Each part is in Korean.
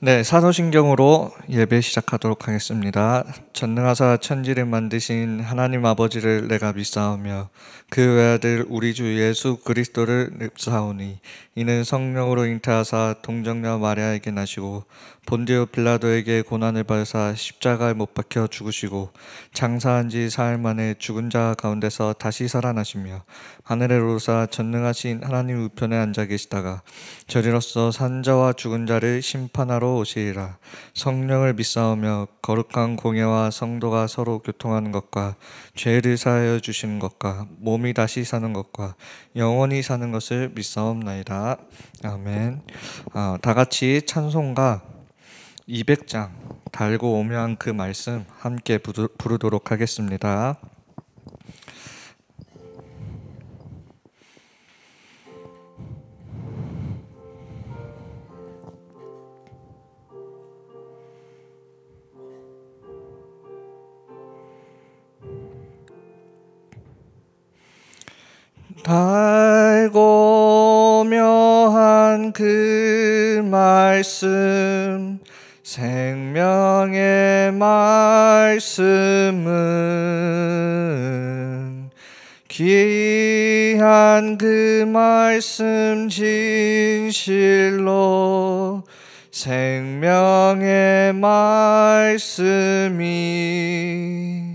네, 사도신경으로 예배 시작하도록 하겠습니다. 전능하사 천지를 만드신 하나님 아버지를 내가 믿사오며 그 외아들 우리 주 예수 그리스도를 읊사오니 이는 성령으로 잉태하사 동정녀 마리아에게 나시고 본디오 빌라도에게 고난을 받으사 십자가에 못 박혀 죽으시고 장사한 지 사흘 만에 죽은 자 가운데서 다시 살아나시며 하늘에 오사 전능하신 하나님 우편에 앉아 계시다가 저리로서 산자와 죽은 자를 심판하러 오시리라 성령을 믿사오며 거룩한 공예와 성도가 서로 교통하는 것과 죄를 사하여 주시는 것과 몸이 다시 사는 것과 영원히 사는 것을 믿사옵나이다. 아멘. 아, 다 같이 찬송가 200장 달고 오면 그 말씀 함께 부르도록 하겠습니다. 달고 묘한 그 말씀 생명의 말씀은 귀한 그 말씀 진실로 생명의 말씀이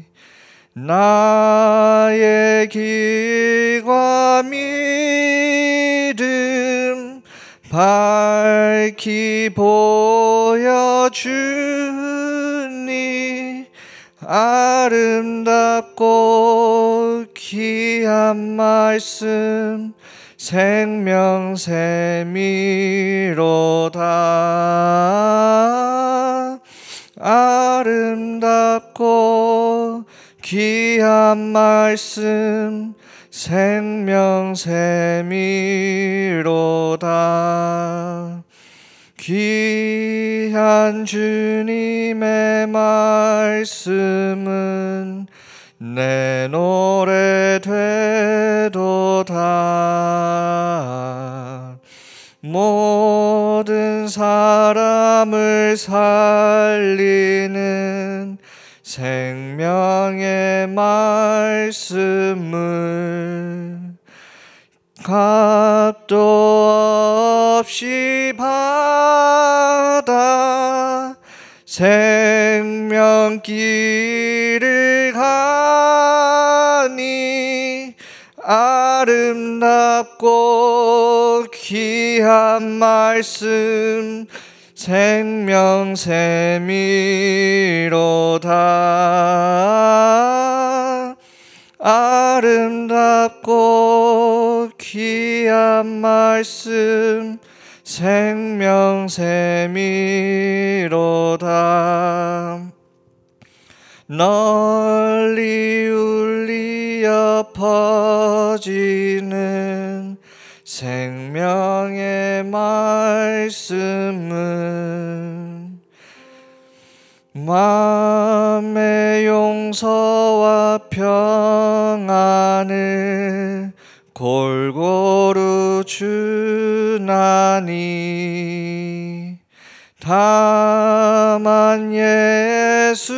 나의 길과 믿음 밝히 보여주니 아름답고 귀한 말씀 생명 세미로다 아름답고 귀한 말씀 생명 샘이로다 귀한 주님의 말씀은 내 노래 되도다 모든 사람을 살리는 생명의 말씀을 값도 없이 받아 생명길을 가니 아름답고 귀한 말씀 생명새미로다 아름답고 귀한 말씀 생명새미로다 널리 울리어 퍼지는 생명의 말씀은 마음의 용서와 평안을 골고루 주나니 다만 예수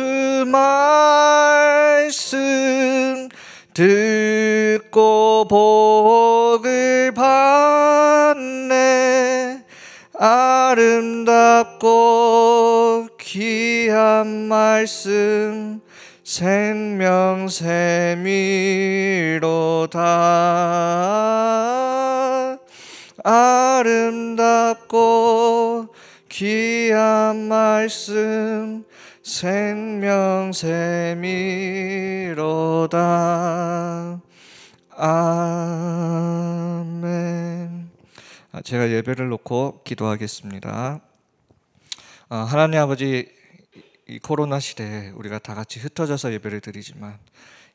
말씀 듣고 복을 빛네 아름답고 귀한 말씀 생명 세미로다 아름답고 귀한 말씀 생명 세미로다 아 제가 예배를 놓고 기도하겠습니다. 아, 하나님 아버지 이 코로나 시대에 우리가 다 같이 흩어져서 예배를 드리지만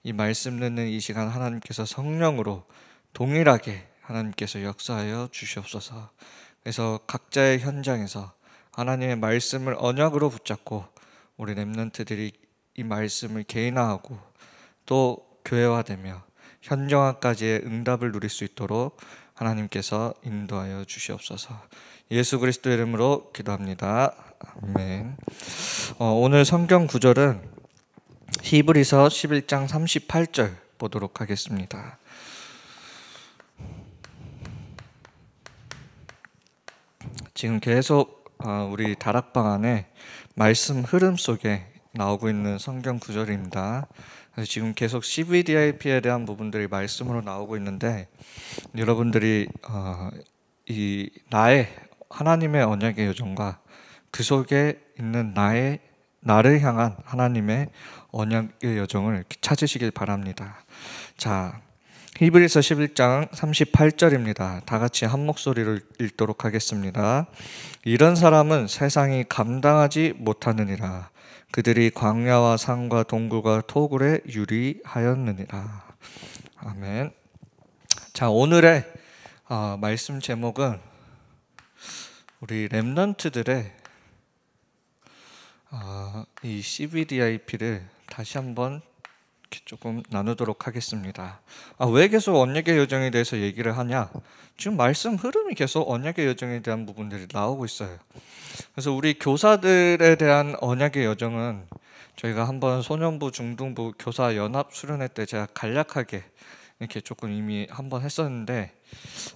이 말씀 듣는 이 시간 하나님께서 성령으로 동일하게 하나님께서 역사하여 주시옵소서. 그래서 각자의 현장에서 하나님의 말씀을 언약으로 붙잡고 우리 렘넌트들이 이 말씀을 개인화하고 또 교회화되며 현장화까지의 응답을 누릴 수 있도록 하나님께서 인도하여 주시옵소서. 예수 그리스도 이름으로 기도합니다. 아멘. 어, 오늘 성경 구절은 히브리서 11장 38절 보도록 하겠습니다. 지금 계속 어, 우리 다락방 안에 말씀 흐름 속에 나오고 있는 성경 구절입니다. 지금 계속 CVDIP에 대한 부분들이 말씀으로 나오고 있는데 여러분들이 어, 이 나의 하나님의 언약의 요정과 그 속에 있는 나의 나를 향한 하나님의 언약의 여정을 찾으시길 바랍니다. 자, 히브리서 11장 38절입니다. 다 같이 한목소리를 읽도록 하겠습니다. 이런 사람은 세상이 감당하지 못하느니라. 그들이 광야와 산과 동굴과 토굴에 유리하였느니라. 아멘. 자, 오늘의 어, 말씀 제목은 우리 랩런트들의 어, 이 CBDIP를 다시 한번 이렇게 조금 나누도록 하겠습니다. 아, 왜 계속 언약의 여정에 대해서 얘기를 하냐? 지금 말씀 흐름이 계속 언약의 여정에 대한 부분들이 나오고 있어요. 그래서 우리 교사들에 대한 언약의 여정은 저희가 한번 소년부, 중등부 교사 연합 수련회 때 제가 간략하게 이렇게 조금 이미 한 번 했었는데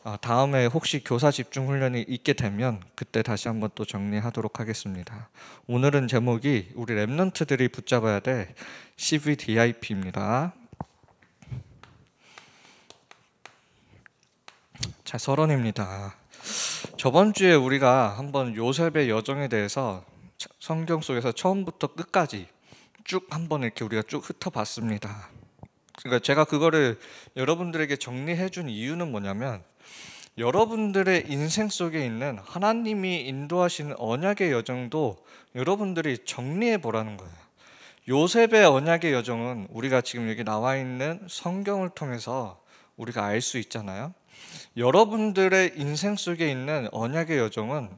아, 다음에 혹시 교사 집중 훈련이 있게 되면 그때 다시 한번 또 정리하도록 하겠습니다. 오늘은 제목이 우리 랩런트들이 붙잡아야 될 CVDIP입니다. 자, 서론입니다. 저번 주에 우리가 한번 요셉의 여정에 대해서 성경 속에서 처음부터 끝까지 쭉 한 번 이렇게 우리가 쭉 훑어봤습니다. 그러니까 제가 그거를 여러분들에게 정리해 준 이유는 뭐냐면 여러분들의 인생 속에 있는 하나님이 인도하신 언약의 여정도 여러분들이 정리해 보라는 거예요. 요셉의 언약의 여정은 우리가 지금 여기 나와 있는 성경을 통해서 우리가 알 수 있잖아요. 여러분들의 인생 속에 있는 언약의 여정은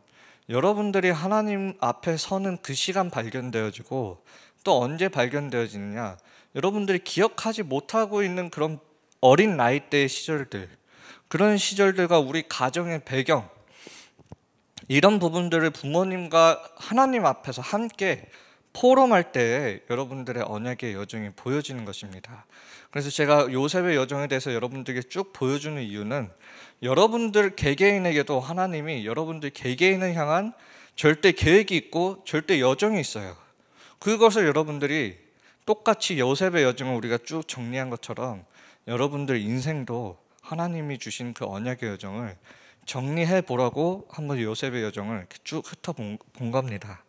여러분들이 하나님 앞에 서는 그 시간 발견되어지고 또 언제 발견되어지느냐 여러분들이 기억하지 못하고 있는 그런 어린 나이 때의 시절들, 그런 시절들과 우리 가정의 배경, 이런 부분들을 부모님과 하나님 앞에서 함께 포럼할 때 여러분들의 언약의 여정이 보여지는 것입니다. 그래서 제가 요셉의 여정에 대해서 여러분들에게 쭉 보여주는 이유는 여러분들 개개인에게도 하나님이 여러분들 개개인을 향한 절대 계획이 있고 절대 여정이 있어요. 그것을 여러분들이 똑같이 요셉의 여정을 우리가 쭉 정리한 것처럼 여러분들 인생도 하나님이 주신 그 언약의 여정을 정리해 보라고 한번 요셉의 여정을 쭉 훑어본 겁니다.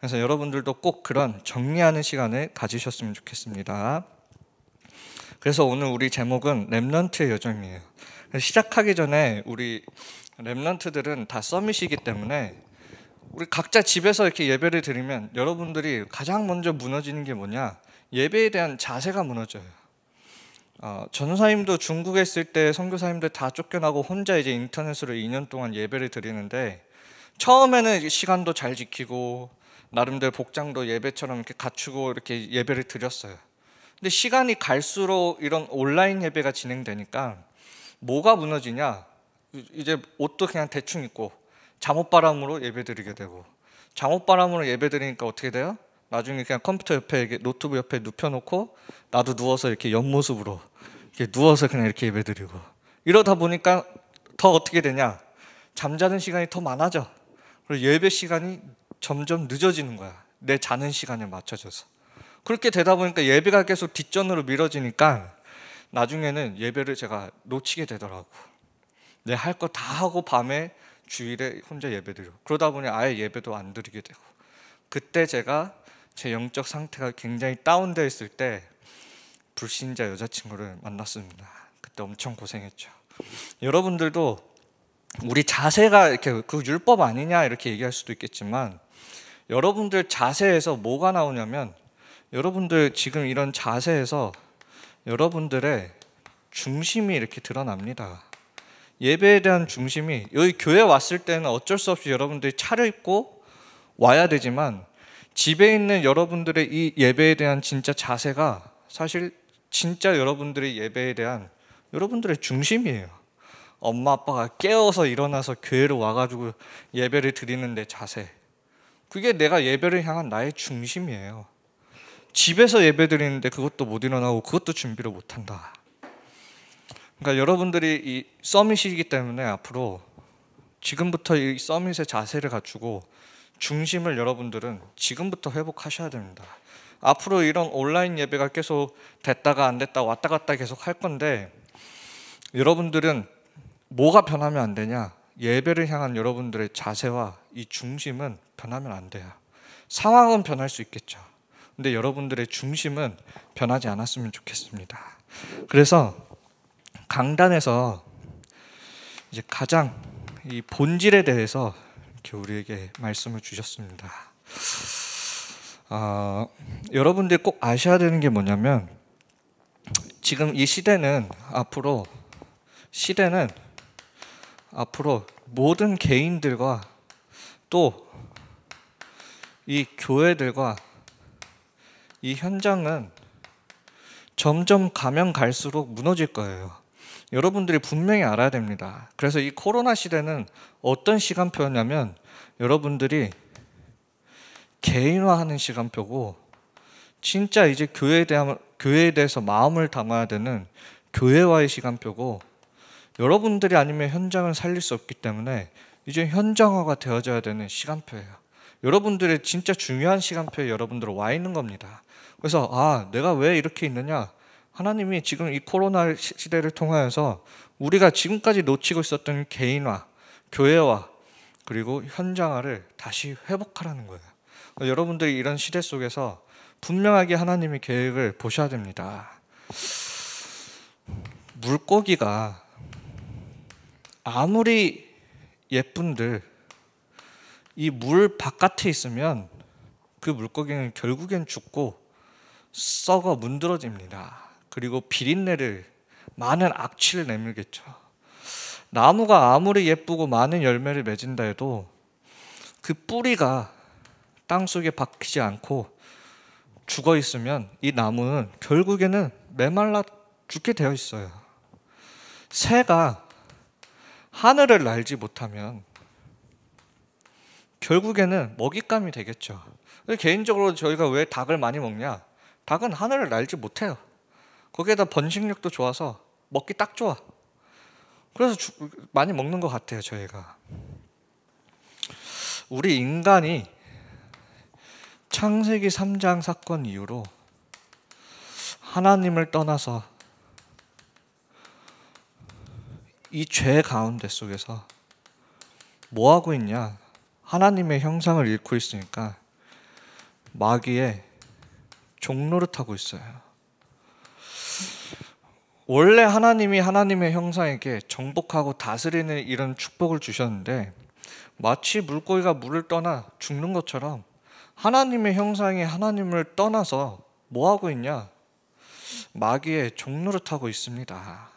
그래서 여러분들도 꼭 그런 정리하는 시간을 가지셨으면 좋겠습니다. 그래서 오늘 우리 제목은 렘런트의 여정이에요. 시작하기 전에 우리 렘런트들은다 썸이시기 때문에 우리 각자 집에서 이렇게 예배를 드리면 여러분들이 가장 먼저 무너지는 게 뭐냐? 예배에 대한 자세가 무너져요. 어, 전사님도 중국에 있을 때 선교사님들 다 쫓겨나고 혼자 이제 인터넷으로 2년 동안 예배를 드리는데 처음에는 시간도 잘 지키고 나름대로 복장도 예배처럼 이렇게 갖추고 이렇게 예배를 드렸어요. 근데 시간이 갈수록 이런 온라인 예배가 진행되니까 뭐가 무너지냐? 이제 옷도 그냥 대충 입고 잠옷바람으로 예배드리게 되고 잠옷바람으로 예배드리니까 어떻게 돼요? 나중에 그냥 컴퓨터 옆에 이렇게 노트북 옆에 눕혀놓고 나도 누워서 이렇게 옆모습으로 이렇게 누워서 그냥 이렇게 예배드리고 이러다 보니까 더 어떻게 되냐 잠자는 시간이 더 많아져 그리고 예배 시간이 점점 늦어지는 거야 내 자는 시간에 맞춰져서 그렇게 되다 보니까 예배가 계속 뒷전으로 미뤄지니까 나중에는 예배를 제가 놓치게 되더라고 내 할 거 다 하고 밤에 주일에 혼자 예배 드려 그러다 보니 아예 예배도 안 드리게 되고 그때 제가 제 영적 상태가 굉장히 다운되어 있을 때 불신자 여자친구를 만났습니다. 그때 엄청 고생했죠. 여러분들도 우리 자세가 이렇게 그 율법 아니냐 이렇게 얘기할 수도 있겠지만 여러분들 자세에서 뭐가 나오냐면 여러분들 지금 이런 자세에서 여러분들의 중심이 이렇게 드러납니다. 예배에 대한 중심이 여기 교회 왔을 때는 어쩔 수 없이 여러분들이 차려입고 와야 되지만 집에 있는 여러분들의 이 예배에 대한 진짜 자세가 사실 진짜 여러분들의 예배에 대한 여러분들의 중심이에요. 엄마 아빠가 깨어서 일어나서 교회로 와가지고 예배를 드리는 내 자세. 그게 내가 예배를 향한 나의 중심이에요. 집에서 예배 드리는데 그것도 못 일어나고 그것도 준비를 못 한다. 그러니까 여러분들이 이 서밋이기 때문에 앞으로 지금부터 이 서밋의 자세를 갖추고 중심을 여러분들은 지금부터 회복하셔야 됩니다. 앞으로 이런 온라인 예배가 계속 됐다가 안 됐다 왔다 갔다 계속 할 건데 여러분들은 뭐가 변하면 안 되냐? 예배를 향한 여러분들의 자세와 이 중심은 변하면 안 돼요. 상황은 변할 수 있겠죠. 근데 여러분들의 중심은 변하지 않았으면 좋겠습니다. 그래서 강단에서 이제 가장 이 본질에 대해서 이렇게 우리에게 말씀을 주셨습니다. 아, 여러분들꼭 아셔야 되는 게 뭐냐면 지금 이 시대는 앞으로 시대는 앞으로 모든 개인들과 또 이 교회들과 이 현장은 점점 가면 갈수록 무너질 거예요. 여러분들이 분명히 알아야 됩니다. 그래서 이 코로나 시대는 어떤 시간표냐면 여러분들이 개인화하는 시간표고 진짜 이제 교회에 대한 교회에 대해서 마음을 담아야 되는 교회와의 시간표고 여러분들이 아니면 현장을 살릴 수 없기 때문에 이제 현장화가 되어져야 되는 시간표예요. 여러분들의 진짜 중요한 시간표에 여러분들 와 있는 겁니다. 그래서 아 내가 왜 이렇게 있느냐 하나님이 지금 이 코로나 시대를 통하여서 우리가 지금까지 놓치고 있었던 개인화, 교회화 그리고 현장화를 다시 회복하라는 거예요. 여러분들이 이런 시대 속에서 분명하게 하나님의 계획을 보셔야 됩니다. 물고기가 아무리 예쁜들 이 물 바깥에 있으면 그 물고기는 결국엔 죽고 썩어 문드러집니다. 그리고 비린내를 많은 악취를 내밀겠죠. 나무가 아무리 예쁘고 많은 열매를 맺은다 해도 그 뿌리가 땅 속에 박히지 않고 죽어 있으면 이 나무는 결국에는 메말라 죽게 되어 있어요. 새가 하늘을 날지 못하면 결국에는 먹잇감이 되겠죠. 개인적으로 저희가 왜 닭을 많이 먹냐? 닭은 하늘을 날지 못해요. 거기에다 번식력도 좋아서 먹기 딱 좋아. 그래서 주, 많이 먹는 것 같아요 저희가. 우리 인간이 창세기 3장 사건 이후로 하나님을 떠나서 이 죄 가운데 속에서 뭐 하고 있냐? 하나님의 형상을 잃고 있으니까 마귀의 종노릇 하고 있어요. 원래 하나님이 하나님의 형상에게 정복하고 다스리는 이런 축복을 주셨는데 마치 물고기가 물을 떠나 죽는 것처럼 하나님의 형상이 하나님을 떠나서 뭐 하고 있냐? 마귀의 종로를 타고 있습니다.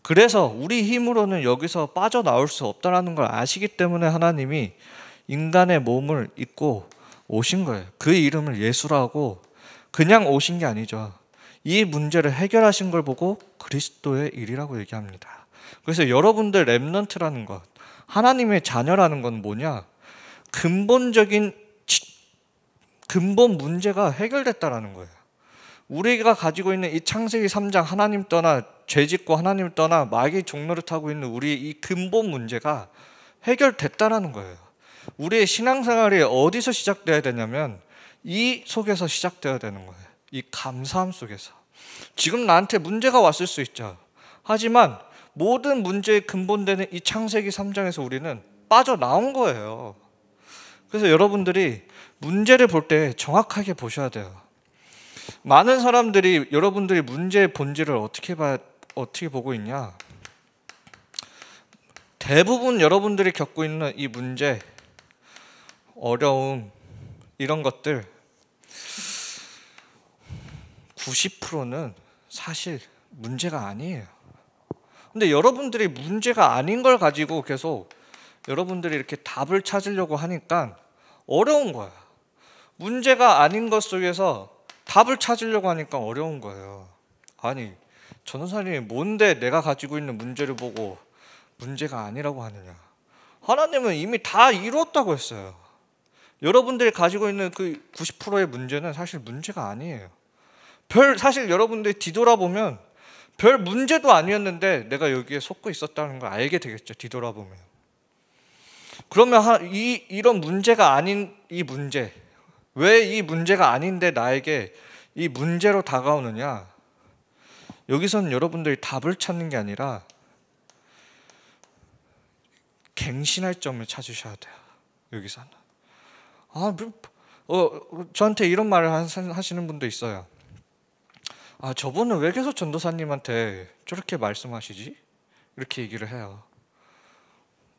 그래서 우리 힘으로는 여기서 빠져나올 수 없다라는 걸 아시기 때문에 하나님이 인간의 몸을 입고 오신 거예요. 그 이름을 예수라고 그냥 오신 게 아니죠. 이 문제를 해결하신 걸 보고 그리스도의 일이라고 얘기합니다. 그래서 여러분들 랩넌트라는 것, 하나님의 자녀라는 건 뭐냐? 근본적인 근본 문제가 해결됐다라는 거예요. 우리가 가지고 있는 이 창세기 3장 하나님 떠나 죄짓고 하나님 떠나 마귀 종로를 타고 있는 우리 이 근본 문제가 해결됐다라는 거예요. 우리의 신앙생활이 어디서 시작돼야 되냐면 이 속에서 시작돼야 되는 거예요. 이 감사함 속에서. 지금 나한테 문제가 왔을 수 있죠. 하지만 모든 문제의 근본되는 이 창세기 3장에서 우리는 빠져나온 거예요. 그래서 여러분들이 문제를 볼 때 정확하게 보셔야 돼요. 많은 사람들이 여러분들이 문제의 본질을 어떻게 봐, 어떻게 보고 있냐? 대부분 여러분들이 겪고 있는 이 문제, 어려움 이런 것들 90%는 사실 문제가 아니에요. 근데 여러분들이 문제가 아닌 걸 가지고 계속 여러분들이 이렇게 답을 찾으려고 하니까 어려운 거야. 문제가 아닌 것 속에서 답을 찾으려고 하니까 어려운 거예요. 아니, 전사님이 뭔데 내가 가지고 있는 문제를 보고 문제가 아니라고 하느냐. 하나님은 이미 다 이루었다고 했어요. 여러분들이 가지고 있는 그 90%의 문제는 사실 문제가 아니에요. 별 사실 여러분들 뒤돌아보면 별 문제도 아니었는데 내가 여기에 속고 있었다는 걸 알게 되겠죠. 뒤돌아보면. 그러면 이 이런 문제가 아닌 이 문제 왜 이 문제가 아닌데 나에게 이 문제로 다가오느냐? 여기서는 여러분들이 답을 찾는 게 아니라 갱신할 점을 찾으셔야 돼요. 여기서는. 아, 뭐, 어, 저한테 이런 말을 하시는 분도 있어요. 아 저분은 왜 계속 전도사님한테 저렇게 말씀하시지? 이렇게 얘기를 해요.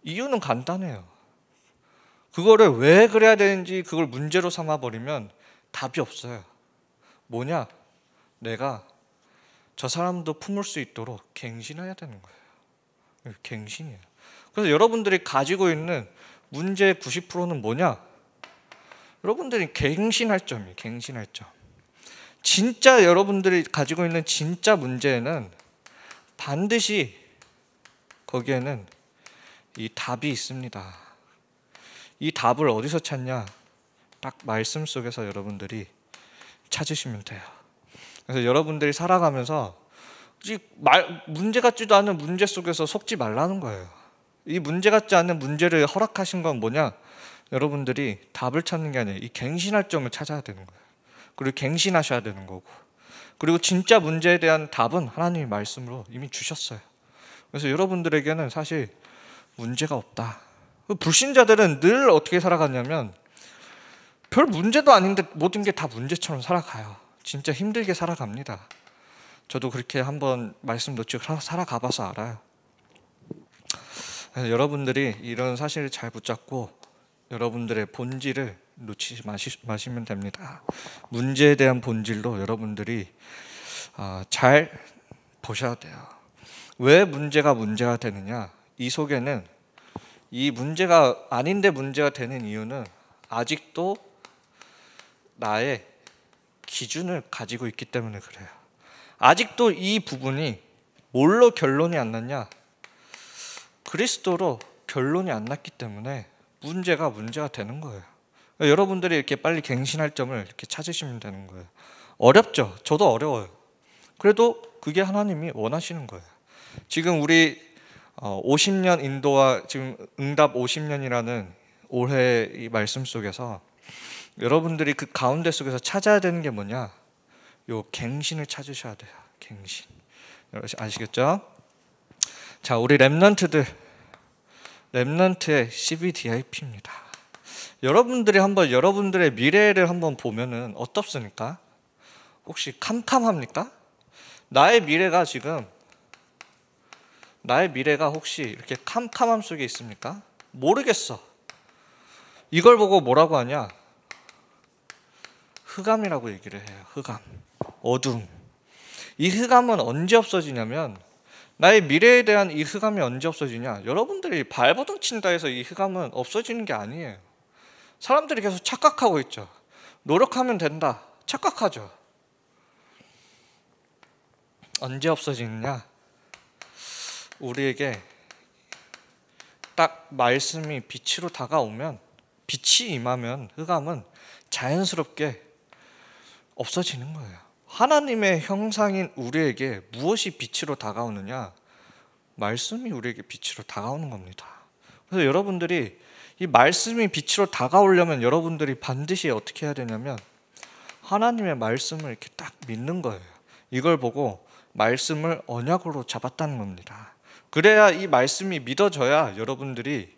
이유는 간단해요. 그거를 왜 그래야 되는지 그걸 문제로 삼아 버리면 답이 없어요. 뭐냐? 내가 저 사람도 품을 수 있도록 갱신해야 되는 거예요. 갱신이에요. 그래서 여러분들이 가지고 있는 문제 의 90%는 뭐냐? 여러분들이 갱신할 점이에요. 갱신할 점. 진짜 여러분들이 가지고 있는 진짜 문제는 반드시 거기에는 이 답이 있습니다. 이 답을 어디서 찾냐? 딱 말씀 속에서 여러분들이 찾으시면 돼요. 그래서 여러분들이 살아가면서 말, 문제 같지도 않은 문제 속에서 속지 말라는 거예요. 이 문제 같지 않은 문제를 허락하신 건 뭐냐? 여러분들이 답을 찾는 게 아니라 이 갱신할 점을 찾아야 되는 거예요. 그리고 갱신하셔야 되는 거고 그리고 진짜 문제에 대한 답은 하나님의 말씀으로 이미 주셨어요. 그래서 여러분들에게는 사실 문제가 없다. 그 불신자들은 늘 어떻게 살아갔냐면 별 문제도 아닌데 모든 게 다 문제처럼 살아가요. 진짜 힘들게 살아갑니다. 저도 그렇게 한번 말씀 놓치고 살아가봐서 알아요. 여러분들이 이런 사실을 잘 붙잡고 여러분들의 본질을 놓치지 마시, 마시면 됩니다. 문제에 대한 본질로 여러분들이 어, 잘 보셔야 돼요. 왜 문제가 문제가 되느냐? 이 속에는 이 문제가 아닌데 문제가 되는 이유는 아직도 나의 기준을 가지고 있기 때문에 그래요. 아직도 이 부분이 뭘로 결론이 안 났냐? 그리스도로 결론이 안 났기 때문에 문제가 문제가 되는 거예요. 여러분들이 이렇게 빨리 갱신할 점을 이렇게 찾으시면 되는 거예요. 어렵죠. 저도 어려워요. 그래도 그게 하나님이 원하시는 거예요. 지금 우리 50년 어, 인도와 지금 응답 50년이라는 올해 이 말씀 속에서 여러분들이 그 가운데 속에서 찾아야 되는 게 뭐냐? 요 갱신을 찾으셔야 돼요. 갱신. 아시겠죠? 자, 우리 랩넌트들 랩넌트의 CBDIP입니다. 여러분들이 한번 여러분들의 미래를 한번 보면은 어떻습니까? 혹시 캄캄합니까? 나의 미래가 지금 나의 미래가 혹시 이렇게 캄캄함 속에 있습니까? 모르겠어. 이걸 보고 뭐라고 하냐? 흑암이라고 얘기를 해요. 흑암. 어둠. 이 흑암은 언제 없어지냐면 나의 미래에 대한 이 흑암이 언제 없어지냐? 여러분들이 발버둥 친다 해서 이 흑암은 없어지는 게 아니에요. 사람들이 계속 착각하고 있죠. 노력하면 된다. 착각하죠. 언제 없어지느냐? 우리에게 딱 말씀이 빛으로 다가오면 빛이 임하면 흑암은 자연스럽게 없어지는 거예요. 하나님의 형상인 우리에게 무엇이 빛으로 다가오느냐? 말씀이 우리에게 빛으로 다가오는 겁니다. 그래서 여러분들이 이 말씀이 빛으로 다가오려면 여러분들이 반드시 어떻게 해야 되냐면 하나님의 말씀을 이렇게 딱 믿는 거예요. 이걸 보고 말씀을 언약으로 잡았다는 겁니다. 그래야 이 말씀이 믿어져야 여러분들이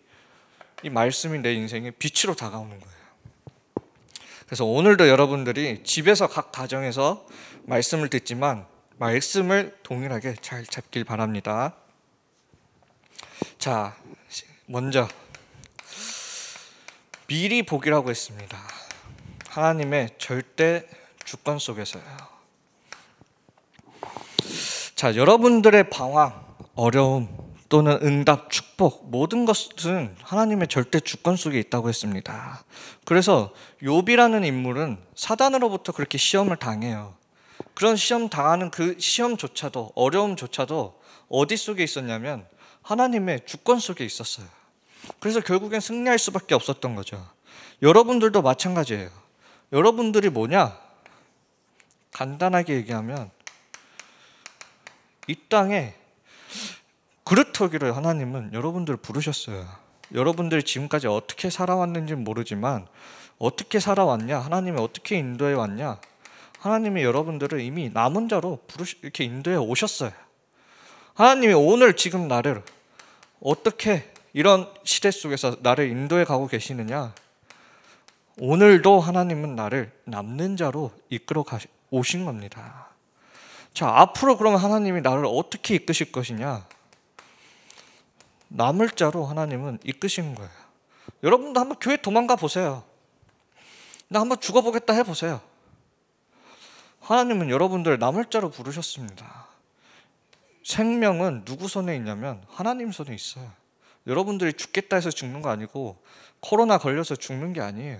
이 말씀이 내인생의 빛으로 다가오는 거예요. 그래서 오늘도 여러분들이 집에서 각 가정에서 말씀을 듣지만 말씀을 동일하게 잘 잡길 바랍니다. 자, 먼저 미리 보기라고 했습니다. 하나님의 절대 주권 속에서요. 자, 여러분들의 방황, 어려움 또는 응답, 축복 모든 것은 하나님의 절대 주권 속에 있다고 했습니다. 그래서 욥이라는 인물은 사단으로부터 그렇게 시험을 당해요. 그런 시험 당하는 그 시험조차도 어려움조차도 어디 속에 있었냐면 하나님의 주권 속에 있었어요. 그래서 결국엔 승리할 수밖에 없었던 거죠. 여러분들도 마찬가지예요. 여러분들이 뭐냐? 간단하게 얘기하면 이 땅에 그릇터기를 하나님은 여러분들을 부르셨어요. 여러분들이 지금까지 어떻게 살아왔는지는 모르지만 어떻게 살아왔냐, 하나님이 어떻게 인도해 왔냐, 하나님이 여러분들을 이미 남은 자로 부르시, 이렇게 인도해 오셨어요. 하나님이 오늘 지금 나를 어떻게 이런 시대 속에서 나를 인도해 가고 계시느냐? 오늘도 하나님은 나를 남는 자로 이끌어 오신 겁니다. 자, 앞으로 그러면 하나님이 나를 어떻게 이끄실 것이냐? 남을 자로 하나님은 이끄시 거예요. 여러분도 한번 교회 도망가 보세요. 나 한번 죽어보겠다 해보세요. 하나님은 여러분들 남을 자로 부르셨습니다. 생명은 누구 손에 있냐면 하나님 손에 있어요. 여러분들이 죽겠다 해서 죽는 거 아니고 코로나 걸려서 죽는 게 아니에요.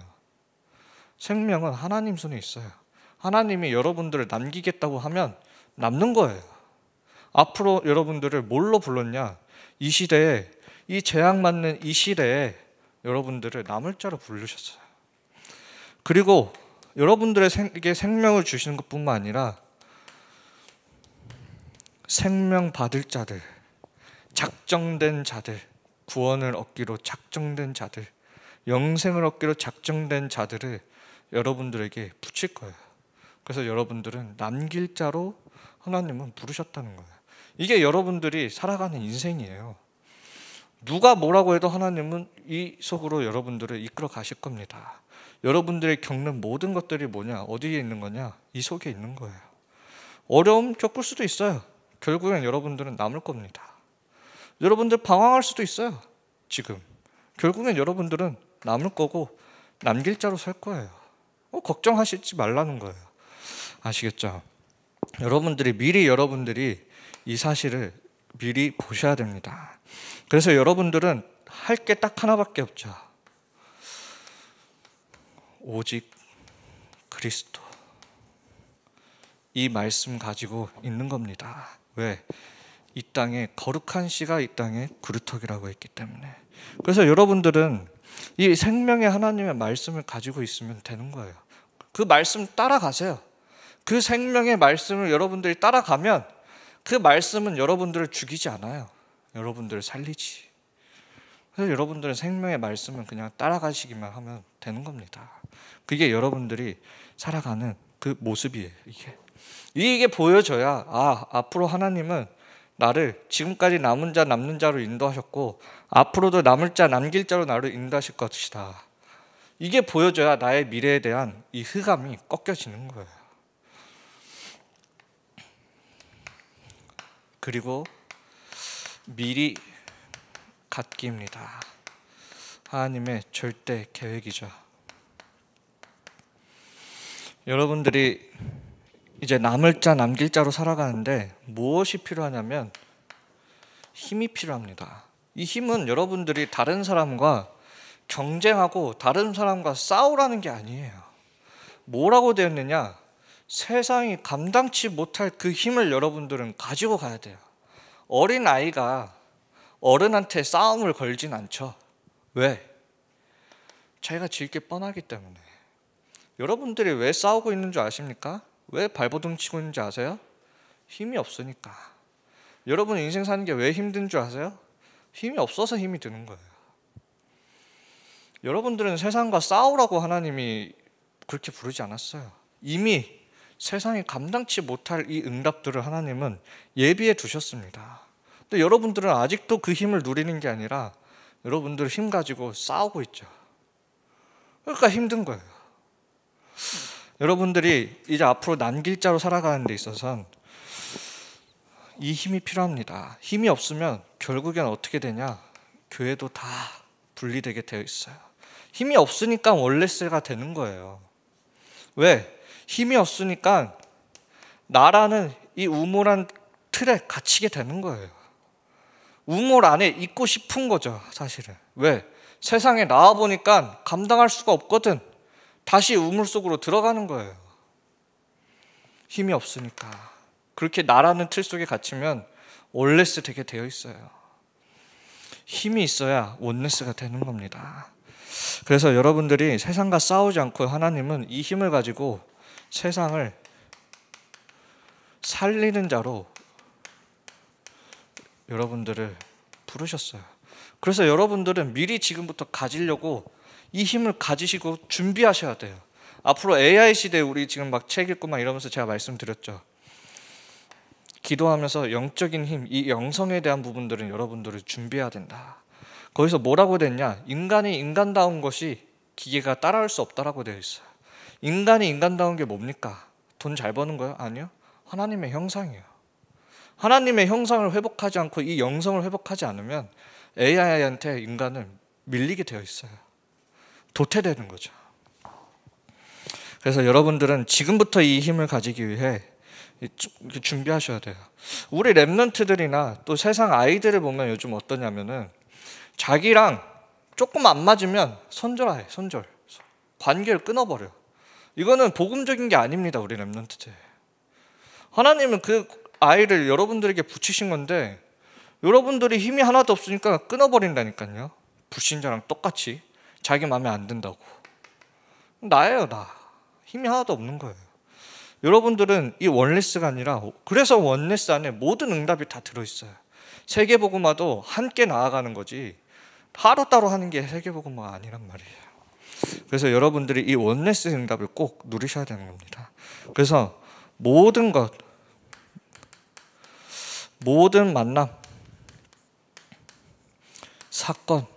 생명은 하나님 손에 있어요. 하나님이 여러분들을 남기겠다고 하면 남는 거예요. 앞으로 여러분들을 뭘로 불렀냐? 이 시대에 이 재앙 맞는 이 시대에 여러분들을 남을 자로 부르셨어요. 그리고 여러분들에게 생명을 주시는 것뿐만 아니라 생명 받을 자들, 작정된 자들, 구원을 얻기로 작정된 자들, 영생을 얻기로 작정된 자들을 여러분들에게 붙일 거예요. 그래서 여러분들은 남길 자로 하나님은 부르셨다는 거예요. 이게 여러분들이 살아가는 인생이에요. 누가 뭐라고 해도 하나님은 이 속으로 여러분들을 이끌어 가실 겁니다. 여러분들이 겪는 모든 것들이 뭐냐? 어디에 있는 거냐? 이 속에 있는 거예요. 어려움 겪을 수도 있어요. 결국엔 여러분들은 남을 겁니다. 여러분들 방황할 수도 있어요. 지금. 결국엔 여러분들은 남을 거고 남길 자로 살 거예요. 어, 걱정하시지 말라는 거예요. 아시겠죠? 여러분들이 미리 여러분들이 이 사실을 미리 보셔야 됩니다. 그래서 여러분들은 할 게 딱 하나밖에 없죠. 오직 그리스도. 이 말씀 가지고 있는 겁니다. 왜? 이 땅에 거룩한 씨가 이 땅에 그루터기라고 했기 때문에 그래서 여러분들은 이 생명의 하나님의 말씀을 가지고 있으면 되는 거예요. 그 말씀 따라가세요. 그 생명의 말씀을 여러분들이 따라가면 그 말씀은 여러분들을 죽이지 않아요. 여러분들을 살리지. 그래서 여러분들은 생명의 말씀은 그냥 따라가시기만 하면 되는 겁니다. 그게 여러분들이 살아가는 그 모습이에요. 이게 이게 보여져야 아 앞으로 하나님은 나를 지금까지 남은 자 남는 자로 인도하셨고 앞으로도 남을 자 남길 자로 나를 인도하실 것이다. 이게 보여줘야 나의 미래에 대한 이 흑암이 꺾여지는 거예요. 그리고 미리 갖기입니다. 하나님의 절대 계획이죠. 여러분들이 이제 남을 자 남길 자로 살아가는데 무엇이 필요하냐면 힘이 필요합니다. 이 힘은 여러분들이 다른 사람과 경쟁하고 다른 사람과 싸우라는 게 아니에요. 뭐라고 되었느냐? 세상이 감당치 못할 그 힘을 여러분들은 가지고 가야 돼요. 어린 아이가 어른한테 싸움을 걸진 않죠. 왜? 자기가 질 게 뻔하기 때문에. 여러분들이 왜 싸우고 있는 줄 아십니까? 왜 발버둥 치고 있는지 아세요? 힘이 없으니까. 여러분 인생 사는 게 왜 힘든 줄 아세요? 힘이 없어서 힘이 드는 거예요. 여러분들은 세상과 싸우라고 하나님이 그렇게 부르지 않았어요. 이미 세상이 감당치 못할 이 응답들을 하나님은 예비해 두셨습니다. 근데 여러분들은 아직도 그 힘을 누리는 게 아니라 여러분들 힘 가지고 싸우고 있죠. 그러니까 힘든 거예요. 여러분들이 이제 앞으로 난길자로 살아가는 데 있어서는 이 힘이 필요합니다. 힘이 없으면 결국엔 어떻게 되냐? 교회도 다 분리되게 되어 있어요. 힘이 없으니까 원래세가 되는 거예요. 왜? 힘이 없으니까 나라는 이 우물한 틀에 갇히게 되는 거예요. 우물 안에 있고 싶은 거죠, 사실은. 왜? 세상에 나와 보니까 감당할 수가 없거든. 다시 우물 속으로 들어가는 거예요. 힘이 없으니까. 그렇게 나라는 틀 속에 갇히면 원레스 되게 되어 있어요. 힘이 있어야 원레스가 되는 겁니다. 그래서 여러분들이 세상과 싸우지 않고 하나님은 이 힘을 가지고 세상을 살리는 자로 여러분들을 부르셨어요. 그래서 여러분들은 미리 지금부터 가지려고 이 힘을 가지시고 준비하셔야 돼요. 앞으로 AI 시대 우리 지금 막 책 읽고 막 이러면서 제가 말씀드렸죠. 기도하면서 영적인 힘, 이 영성에 대한 부분들은 여러분들을 준비해야 된다. 거기서 뭐라고 됐냐? 인간이 인간다운 것이 기계가 따라올 수 없다라고 되어 있어요. 인간이 인간다운 게 뭡니까? 돈 잘 버는 거요? 아니요. 하나님의 형상이에요. 하나님의 형상을 회복하지 않고 이 영성을 회복하지 않으면 AI한테 인간은 밀리게 되어 있어요. 도태되는 거죠. 그래서 여러분들은 지금부터 이 힘을 가지기 위해 준비하셔야 돼요. 우리 랩런트들이나 또 세상 아이들을 보면 요즘 어떠냐면은 자기랑 조금 안 맞으면 손절해, 손절. 관계를 끊어버려. 이거는 복음적인 게 아닙니다, 우리 랩런트들. 하나님은 그 아이를 여러분들에게 붙이신 건데 여러분들이 힘이 하나도 없으니까 끊어버린다니까요. 불신자랑 똑같이. 자기 마음에 안 든다고. 나예요, 나. 힘이 하나도 없는 거예요. 여러분들은 이 원리스가 아니라 그래서 원리스 안에 모든 응답이 다 들어 있어요. 세계 복음화도 함께 나아가는 거지. 하로 따로 하는 게 세계 복음화가 아니란 말이에요. 그래서 여러분들이 이 원리스 응답을 꼭 누리셔야 되는 겁니다. 그래서 모든 것 모든 만남 사건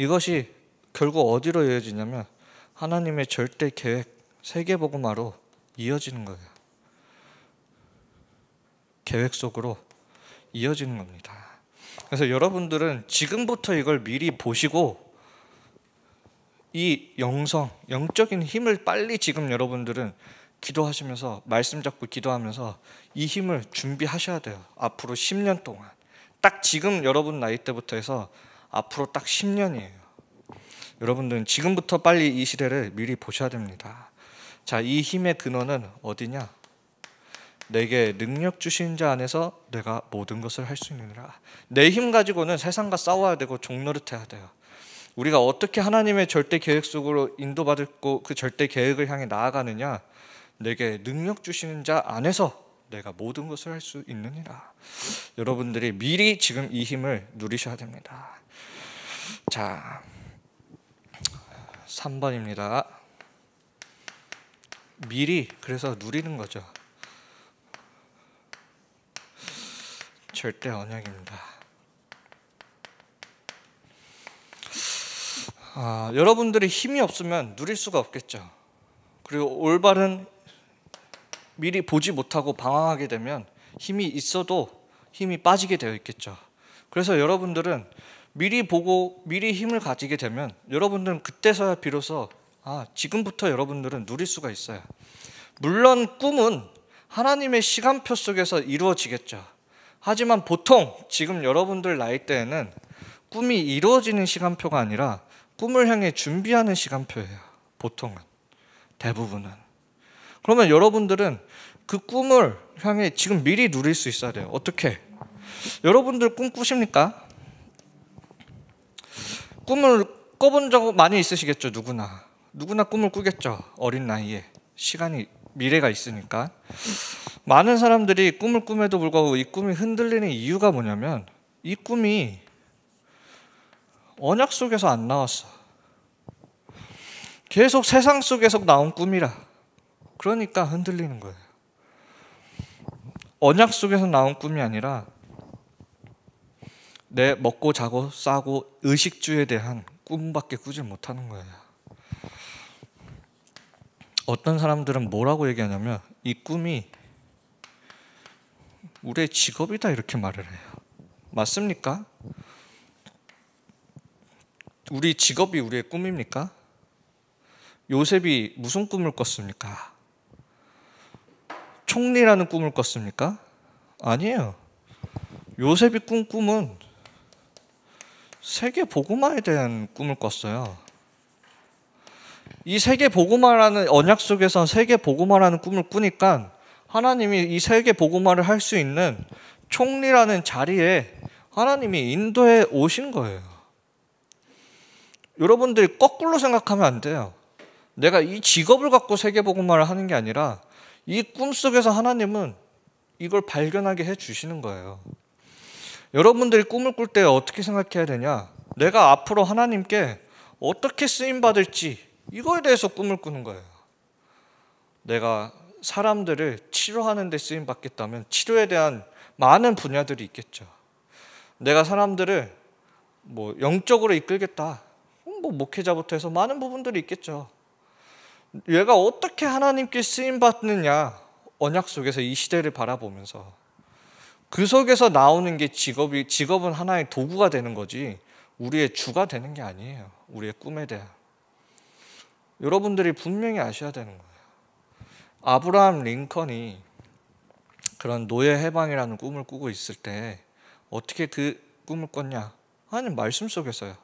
이것이 결국 어디로 이어지냐면 하나님의 절대 계획 세계복음화로 이어지는 거예요. 계획 속으로 이어지는 겁니다. 그래서 여러분들은 지금부터 이걸 미리 보시고 이 영성, 영적인 힘을 빨리 지금 여러분들은 기도하시면서 말씀 잡고 기도하면서 이 힘을 준비하셔야 돼요. 앞으로 10년 동안 딱 지금 여러분 나이 때부터 해서 앞으로 딱 10년이에요. 여러분들은 지금부터 빨리 이 시대를 미리 보셔야 됩니다. 자, 이 힘의 근원은 어디냐? 내게 능력 주신 자 안에서 내가 모든 것을 할 수 있느니라. 내 힘 가지고는 세상과 싸워야 되고 종노릇해야 돼요. 우리가 어떻게 하나님의 절대 계획 속으로 인도받고 그 절대 계획을 향해 나아가느냐? 내게 능력 주시는 자 안에서 내가 모든 것을 할 수 있느니라. 여러분들이 미리 지금 이 힘을 누리셔야 됩니다. 자, 3번입니다. 미리 그래서 누리는 거죠. 절대 언약입니다. 아, 여러분들이 힘이 없으면 누릴 수가 없겠죠. 그리고 올바른 미리 보지 못하고 방황하게 되면 힘이 있어도 힘이 빠지게 되어 있겠죠. 그래서 여러분들은 미리 보고 미리 힘을 가지게 되면 여러분들은 그때서야 비로소 아, 지금부터 여러분들은 누릴 수가 있어요. 물론 꿈은 하나님의 시간표 속에서 이루어지겠죠. 하지만 보통 지금 여러분들 나이때에는 꿈이 이루어지는 시간표가 아니라 꿈을 향해 준비하는 시간표예요. 보통은. 대부분은. 그러면 여러분들은 그 꿈을 향해 지금 미리 누릴 수 있어야 돼요. 어떻게? 여러분들 꿈 꾸십니까? 꿈을 꿔본 적 많이 있으시겠죠, 누구나. 누구나 꿈을 꾸겠죠, 어린 나이에. 시간이, 미래가 있으니까. 많은 사람들이 꿈을 꿈에도 불구하고 이 꿈이 흔들리는 이유가 뭐냐면 이 꿈이 언약 속에서 안 나왔어. 계속 세상 속에서 나온 꿈이라. 그러니까 흔들리는 거예요. 언약 속에서 나온 꿈이 아니라 내 먹고 자고 싸고 의식주에 대한 꿈밖에 꾸질 못하는 거예요. 어떤 사람들은 뭐라고 얘기하냐면 이 꿈이 우리의 직업이다 이렇게 말을 해요. 맞습니까? 우리 직업이 우리의 꿈입니까? 요셉이 무슨 꿈을 꿨습니까? 총리라는 꿈을 꿨습니까? 아니에요. 요셉이 꾼 꿈은 세계 복음화에 대한 꿈을 꿨어요. 이 세계 복음화라는 언약 속에서 세계 복음화라는 꿈을 꾸니까 하나님이 이 세계 복음화를 할 수 있는 총리라는 자리에 하나님이 인도에 오신 거예요. 여러분들이 거꾸로 생각하면 안 돼요. 내가 이 직업을 갖고 세계 복음화를 하는 게 아니라 이 꿈속에서 하나님은 이걸 발견하게 해 주시는 거예요. 여러분들이 꿈을 꿀 때 어떻게 생각해야 되냐? 내가 앞으로 하나님께 어떻게 쓰임 받을지 이거에 대해서 꿈을 꾸는 거예요. 내가 사람들을 치료하는 데 쓰임 받겠다면 치료에 대한 많은 분야들이 있겠죠. 내가 사람들을 뭐 영적으로 이끌겠다. 음, 뭐 목회자부터 해서 많은 부분들이 있겠죠. 얘가 어떻게 하나님께 쓰임 받느냐 언약 속에서 이 시대를 바라보면서 그 속에서 나오는 게 직업이 직업은 하나의 도구가 되는 거지 우리의 주가 되는 게 아니에요. 우리의 꿈에 대한 여러분들이 분명히 아셔야 되는 거예요. 아브라함 링컨이 그런 노예 해방이라는 꿈을 꾸고 있을 때 어떻게 그 꿈을 꿨냐? 하는 말씀 속에서요.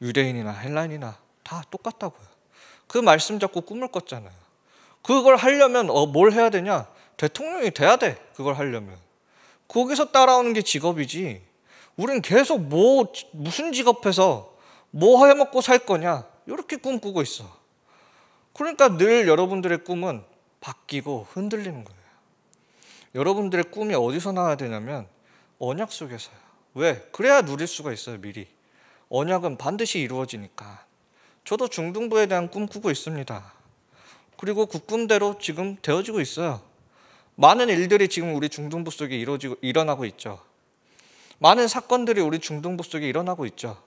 유대인이나 헬라인이나 다 똑같다고요. 그 말씀 잡고 꿈을 꿨잖아요. 그걸 하려면 어, 뭘 해야 되냐? 대통령이 돼야 돼. 그걸 하려면. 거기서 따라오는 게 직업이지. 우린 계속 뭐 무슨 직업해서 뭐 해먹고 살 거냐 이렇게 꿈꾸고 있어. 그러니까 늘 여러분들의 꿈은 바뀌고 흔들리는 거예요. 여러분들의 꿈이 어디서 나와야 되냐면 언약 속에서요. 왜? 그래야 누릴 수가 있어요, 미리. 언약은 반드시 이루어지니까. 저도 중등부에 대한 꿈 꾸고 있습니다. 그리고 그 꿈대로 지금 되어지고 있어요. 많은 일들이 지금 우리 중등부 속에 이루어지고 일어나고 있죠. 많은 사건들이 우리 중등부 속에 일어나고 있죠.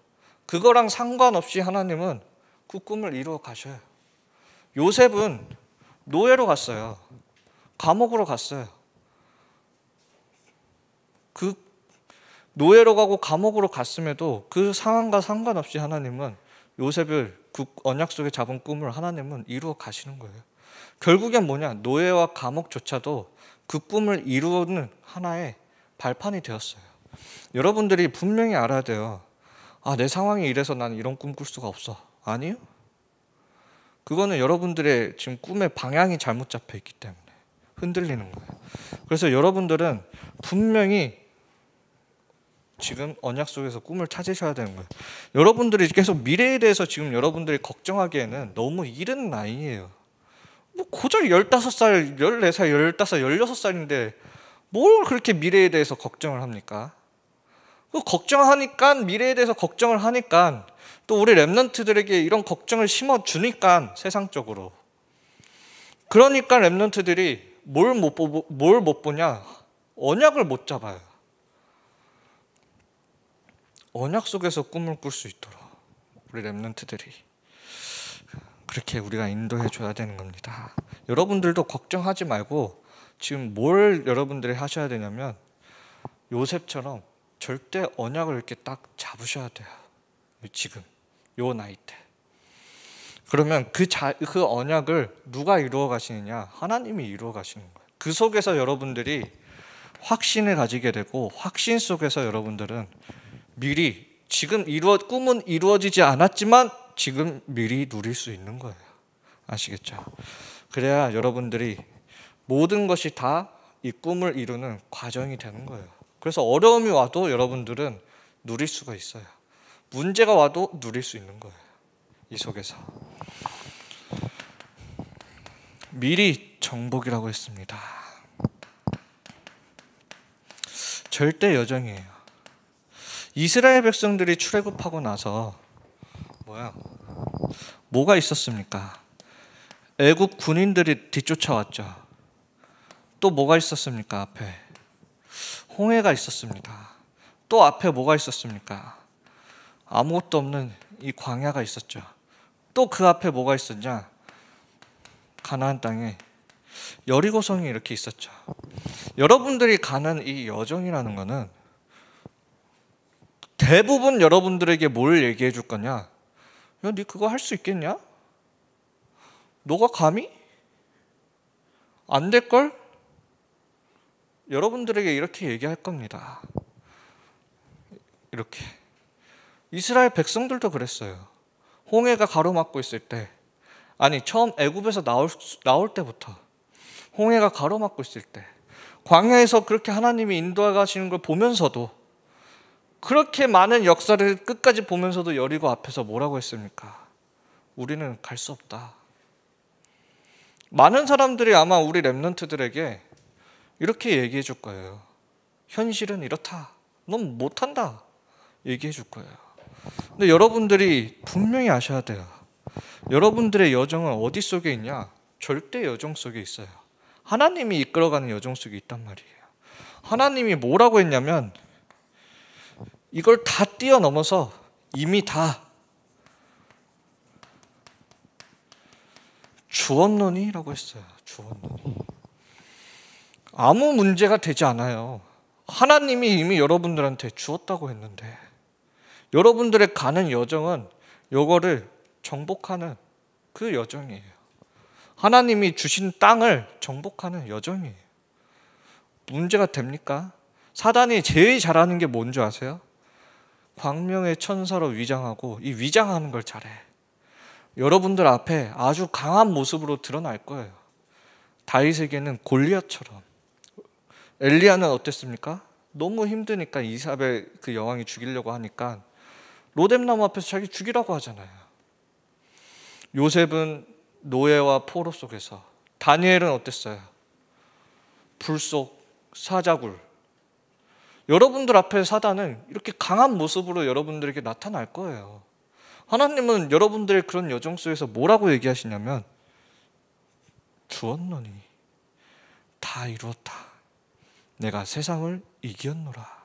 그거랑 상관없이 하나님은 그 꿈을 이루어 가셔요. 요셉은 노예로 갔어요. 감옥으로 갔어요. 그 노예로 가고 감옥으로 갔음에도 그 상황과 상관없이 하나님은 요셉을 그 언약 속에 잡은 꿈을 하나님은 이루어 가시는 거예요. 결국엔 뭐냐? 노예와 감옥조차도 그 꿈을 이루는 하나의 발판이 되었어요. 여러분들이 분명히 알아야 돼요. 아, 내 상황이 이래서 난 이런 꿈꿀 수가 없어. 아니요. 그거는 여러분들의 지금 꿈의 방향이 잘못 잡혀 있기 때문에 흔들리는 거예요. 그래서 여러분들은 분명히 지금 언약 속에서 꿈을 찾으셔야 되는 거예요. 여러분들이 계속 미래에 대해서 지금 여러분들이 걱정하기에는 너무 이른 나이예요. 뭐 고작 15살, 14살, 15살, 16살인데 뭘 그렇게 미래에 대해서 걱정을 합니까? 그 걱정하니까 미래에 대해서 걱정을 하니까 또 우리 랩런트들에게 이런 걱정을 심어 주니까 세상적으로 그러니까 랩런트들이 뭘못뭘못 보냐 언약을 못 잡아요. 언약 속에서 꿈을 꿀 수 있도록 우리 랩런트들이 그렇게 우리가 인도해 줘야 되는 겁니다. 여러분들도 걱정하지 말고 지금 뭘 여러분들이 하셔야 되냐면 요셉처럼 절대 언약을 이렇게 딱 잡으셔야 돼요. 지금 요 나이 때. 그러면 그, 자, 그 언약을 누가 이루어 가시느냐? 하나님이 이루어 가시는 거예요. 그 속에서 여러분들이 확신을 가지게 되고 확신 속에서 여러분들은 미리 지금 이루어 꿈은 이루어지지 않았지만 지금 미리 누릴 수 있는 거예요. 아시겠죠? 그래야 여러분들이 모든 것이 다 이 꿈을 이루는 과정이 되는 거예요. 그래서 어려움이 와도 여러분들은 누릴 수가 있어요. 문제가 와도 누릴 수 있는 거예요. 이 속에서. 미리 정복이라고 했습니다. 절대 여정이에요. 이스라엘 백성들이 출애굽하고 나서 뭐야? 뭐가 있었습니까? 애국 군인들이 뒤쫓아왔죠. 또 뭐가 있었습니까? 앞에 홍해가 있었습니다. 또 앞에 뭐가 있었습니까? 아무것도 없는 이 광야가 있었죠. 또 그 앞에 뭐가 있었냐? 가나안 땅에 여리고성이 이렇게 있었죠. 여러분들이 가는 이 여정이라는 거는 대부분 여러분들에게 뭘 얘기해 줄 거냐? 야, 네 그거 할 수 있겠냐? 너가 감히? 안 될걸? 여러분들에게 이렇게 얘기할 겁니다. 이렇게. 이스라엘 백성들도 그랬어요. 홍해가 가로막고 있을 때, 아니, 처음 애굽에서 나올, 나올 때부터, 홍해가 가로막고 있을 때, 광야에서 그렇게 하나님이 인도해 가시는 걸 보면서도 그렇게 많은 역사를 끝까지 보면서도 여리고 앞에서 뭐라고 했습니까? 우리는 갈 수 없다. 많은 사람들이 아마 우리 랩런트들에게 이렇게 얘기해 줄 거예요. 현실은 이렇다. 넌 못한다. 얘기해 줄 거예요. 근데 여러분들이 분명히 아셔야 돼요. 여러분들의 여정은 어디 속에 있냐? 절대 여정 속에 있어요. 하나님이 이끌어가는 여정 속에 있단 말이에요. 하나님이 뭐라고 했냐면 이걸 다 뛰어넘어서 이미 다 주원론이라고 했어요. 주원론이. 아무 문제가 되지 않아요. 하나님이 이미 여러분들한테 주었다고 했는데 여러분들의 가는 여정은 요거를 정복하는 그 여정이에요. 하나님이 주신 땅을 정복하는 여정이에요. 문제가 됩니까? 사단이 제일 잘하는 게 뭔지 아세요? 광명의 천사로 위장하고 이 위장하는 걸 잘해. 여러분들 앞에 아주 강한 모습으로 드러날 거예요. 다윗에게는 골리앗처럼. 엘리야는 어땠습니까? 너무 힘드니까 이사벨 그 여왕이 죽이려고 하니까 로뎀나무 앞에서 자기 죽이라고 하잖아요. 요셉은 노예와 포로 속에서 다니엘은 어땠어요? 불 속 사자굴 여러분들 앞에 사단은 이렇게 강한 모습으로 여러분들에게 나타날 거예요. 하나님은 여러분들의 그런 여정 속에서 뭐라고 얘기하시냐면 주었노니 다 이루었다. 내가 세상을 이겼노라.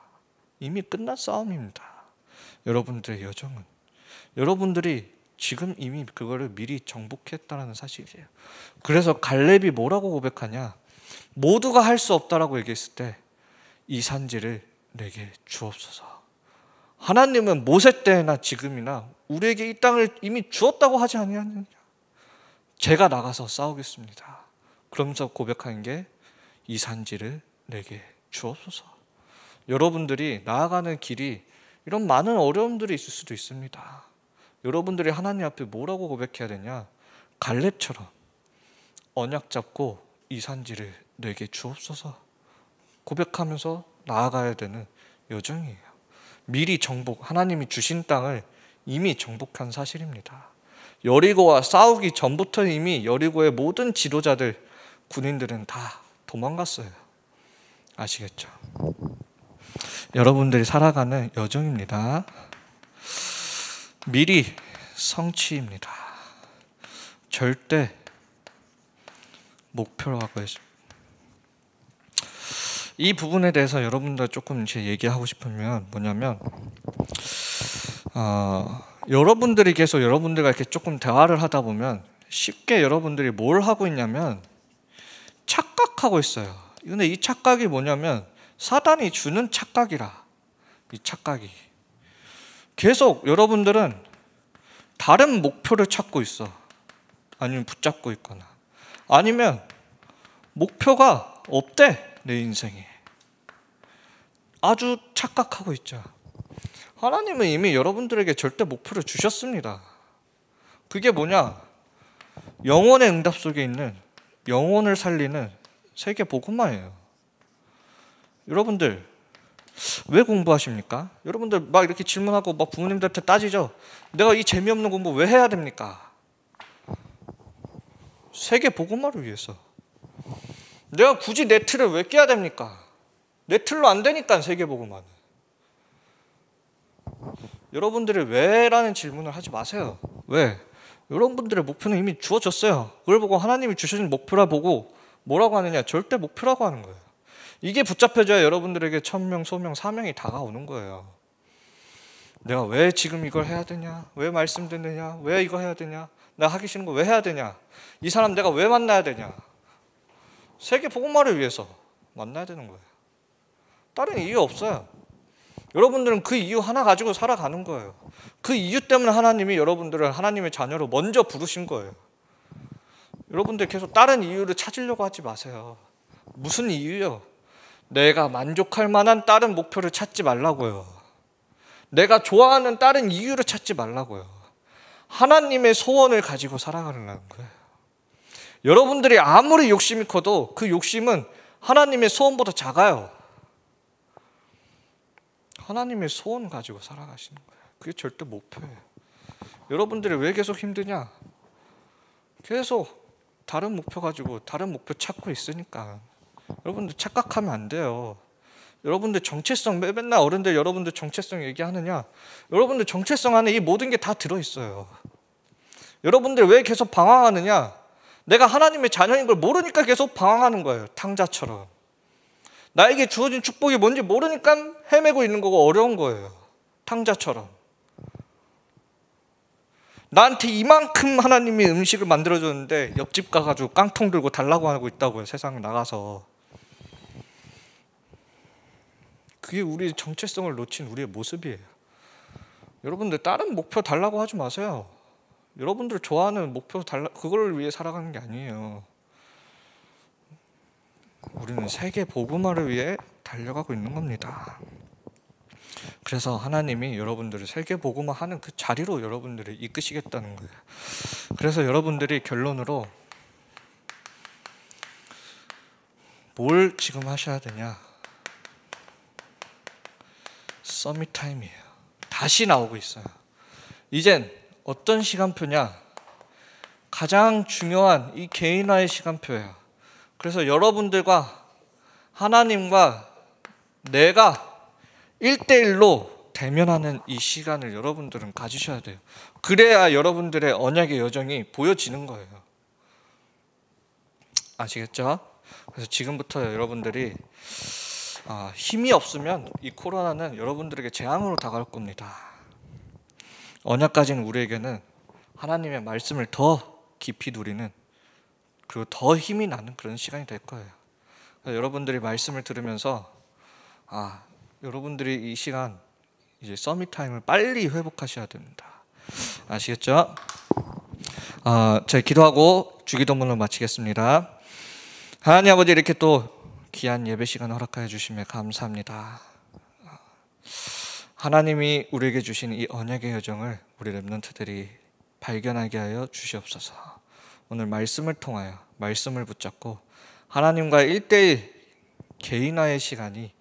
이미 끝난 싸움입니다. 여러분들의 여정은 여러분들이 지금 이미 그거를 미리 정복했다라는 사실이에요. 그래서 갈렙이 뭐라고 고백하냐? 모두가 할 수 없다라고 얘기했을 때이 산지를 내게 주옵소서. 하나님은 모세 때나 지금이나 우리에게 이 땅을 이미 주었다고 하지 아니하느냐? 제가 나가서 싸우겠습니다. 그러면서 고백한 게이 산지를 내게 주옵소서. 여러분들이 나아가는 길이 이런 많은 어려움들이 있을 수도 있습니다. 여러분들이 하나님 앞에 뭐라고 고백해야 되냐? 갈렙처럼 언약 잡고 이 산지를 내게 주옵소서. 고백하면서 나아가야 되는 여정이에요 미리 정복, 하나님이 주신 땅을 이미 정복한 사실입니다. 여리고와 싸우기 전부터 이미 여리고의 모든 지도자들, 군인들은 다 도망갔어요. 아시겠죠? 여러분들이 살아가는 여정입니다. 미리 성취입니다. 절대 목표라고 했습니다. 이 부분에 대해서 여러분들 조금 이제 얘기하고 싶으면 뭐냐면 어, 여러분들이 계속 여러분들과 이렇게 조금 대화를 하다 보면 쉽게 여러분들이 뭘 하고 있냐면 착각하고 있어요. 근데 이 착각이 뭐냐면 사단이 주는 착각이라. 이 착각이. 계속 여러분들은 다른 목표를 찾고 있어. 아니면 붙잡고 있거나. 아니면 목표가 없대. 내 인생이. 아주 착각하고 있죠. 하나님은 이미 여러분들에게 절대 목표를 주셨습니다. 그게 뭐냐? 영혼의 응답 속에 있는 영혼을 살리는 세계 복음화예요. 여러분들 왜 공부하십니까? 여러분들 막 이렇게 질문하고 막 부모님들한테 따지죠. 내가 이 재미없는 공부 왜 해야 됩니까? 세계 복음화를 위해서. 내가 굳이 내 틀을 왜 깨야 됩니까? 내 틀로 안 되니까 세계보고만. 여러분들이 왜라는 질문을 하지 마세요. 왜? 여러분들의 목표는 이미 주어졌어요. 그걸 보고 하나님이 주신 목표라 보고 뭐라고 하느냐? 절대 목표라고 하는 거예요. 이게 붙잡혀져야 여러분들에게 천명, 소명, 사명이 다가오는 거예요. 내가 왜 지금 이걸 해야 되냐? 왜 말씀 듣느냐? 왜 이거 해야 되냐? 내가 하기 싫은 거 왜 해야 되냐? 이 사람 내가 왜 만나야 되냐? 세계 복음화를 위해서 만나야 되는 거예요. 다른 이유 없어요. 여러분들은 그 이유 하나 가지고 살아가는 거예요. 그 이유 때문에 하나님이 여러분들을 하나님의 자녀로 먼저 부르신 거예요. 여러분들 계속 다른 이유를 찾으려고 하지 마세요. 무슨 이유요? 내가 만족할 만한 다른 목표를 찾지 말라고요. 내가 좋아하는 다른 이유를 찾지 말라고요. 하나님의 소원을 가지고 살아가는 거예요. 여러분들이 아무리 욕심이 커도 그 욕심은 하나님의 소원보다 작아요. 하나님의 소원 가지고 살아가시는 거예요. 그게 절대 목표예요. 여러분들이 왜 계속 힘드냐? 계속 다른 목표 가지고 다른 목표 찾고 있으니까 여러분들 착각하면 안 돼요. 여러분들 정체성 맨날 어른들 여러분들 정체성 얘기하느냐? 여러분들 정체성 안에 이 모든 게 다 들어 있어요. 여러분들 왜 계속 방황하느냐? 내가 하나님의 자녀인 걸 모르니까 계속 방황하는 거예요. 탕자처럼. 나에게 주어진 축복이 뭔지 모르니까 헤매고 있는 거고 어려운 거예요. 탕자처럼. 나한테 이만큼 하나님이 음식을 만들어줬는데 옆집 가가지고 깡통 들고 달라고 하고 있다고요. 세상 나가서. 그게 우리 정체성을 놓친 우리의 모습이에요. 여러분들 다른 목표 달라고 하지 마세요. 여러분들 좋아하는 목표 달라 그걸 위해 살아가는 게 아니에요. 우리는 세계 복음화를 위해 달려가고 있는 겁니다. 그래서 하나님이 여러분들을 세계 복음화 하는 그 자리로 여러분들을 이끄시겠다는 거예요. 그래서 여러분들이 결론으로 뭘 지금 하셔야 되냐? 서밋 타임이에요. 다시 나오고 있어요. 이젠 어떤 시간표냐? 가장 중요한 이 개인화의 시간표예요. 그래서 여러분들과 하나님과 내가 1대1로 대면하는 이 시간을 여러분들은 가지셔야 돼요. 그래야 여러분들의 언약의 여정이 보여지는 거예요. 아시겠죠? 그래서 지금부터 여러분들이 아, 힘이 없으면 이 코로나는 여러분들에게 재앙으로 다가올 겁니다. 언약까지는 우리에게는 하나님의 말씀을 더 깊이 누리는 그리고 더 힘이 나는 그런 시간이 될 거예요. 여러분들이 말씀을 들으면서 아 여러분들이 이 시간 이제 서밋 타임을 빨리 회복하셔야 됩니다. 아시겠죠? 아, 제 기도하고 주기도문을 마치겠습니다. 하나님 아버지 이렇게 또 귀한 예배 시간 허락하여 주심에 감사합니다. 하나님이 우리에게 주신 이 언약의 여정을 우리 랩런트들이 발견하게 하여 주시옵소서. 오늘 말씀을 통하여 말씀을 붙잡고 하나님과 일대일 개인화의 시간이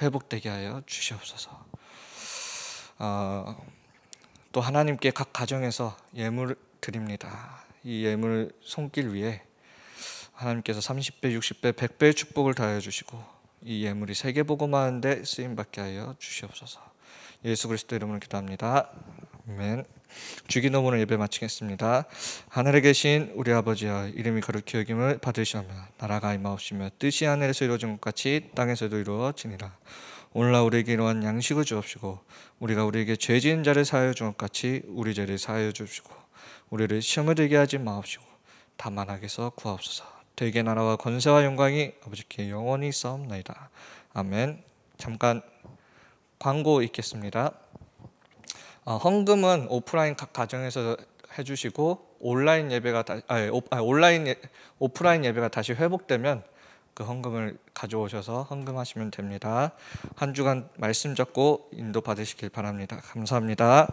회복되게 하여 주시옵소서. 어, 또 하나님께 각 가정에서 예물 드립니다. 이 예물 손길 위에 하나님께서 30배, 60배, 100배의 축복을 다해 주시고 이 예물이 세계 보고만데 쓰임 받게 하여 주시옵소서. 예수 그리스도 이름으로 기도합니다. 아멘. 주기도문을 예배 마치겠습니다. 하늘에 계신 우리 아버지여 이름이 거룩히 여김을 받으시오며 나라가 임하옵시며 뜻이 하늘에서 이루어진 것 같이 땅에서도 이루어지니라. 오늘날 우리에게 이러한 양식을 주옵시고 우리가 우리에게 죄 지은 자를 사하여 준것 같이 우리 죄를 사하여 주옵시고 우리를 시험에 들게 하지 마옵시고 다만 하게서 구하옵소서. 되게 나라와 권세와 영광이 아버지께 영원히 있옵나이다 아멘. 잠깐 광고 있겠습니다. 어, 헌금은 오프라인 가정에서 해주시고 온라인 예배가 다, 아니, 오, 아니, 온라인 예, 오프라인 예배가 다시 회복되면 그 헌금을 가져오셔서 헌금하시면 됩니다. 한 주간 말씀 잡고 인도 받으시길 바랍니다. 감사합니다.